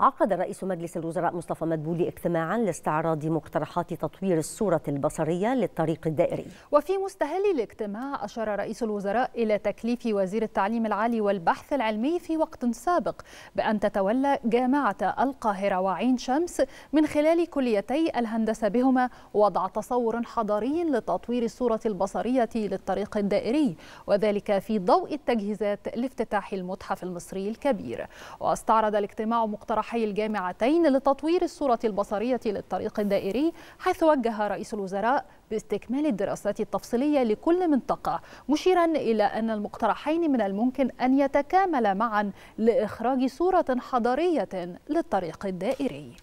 عقد رئيس مجلس الوزراء مصطفى مدبولي اجتماعا لاستعراض مقترحات تطوير الصورة البصرية للطريق الدائري وفي مستهل الاجتماع أشار رئيس الوزراء إلى تكليف وزير التعليم العالي والبحث العلمي في وقت سابق بأن تتولى جامعة القاهرة وعين شمس من خلال كليتي الهندسة بهما وضع تصور حضاري لتطوير الصورة البصرية للطريق الدائري وذلك في ضوء التجهيزات لافتتاح المتحف المصري الكبير واستعرض الاجتماع مقترحات حي الجامعتين لتطوير الصورة البصرية للطريق الدائري حيث وجه رئيس الوزراء باستكمال الدراسات التفصيلية لكل منطقة مشيرا إلى أن المقترحين من الممكن أن يتكاملا معا لإخراج صورة حضارية للطريق الدائري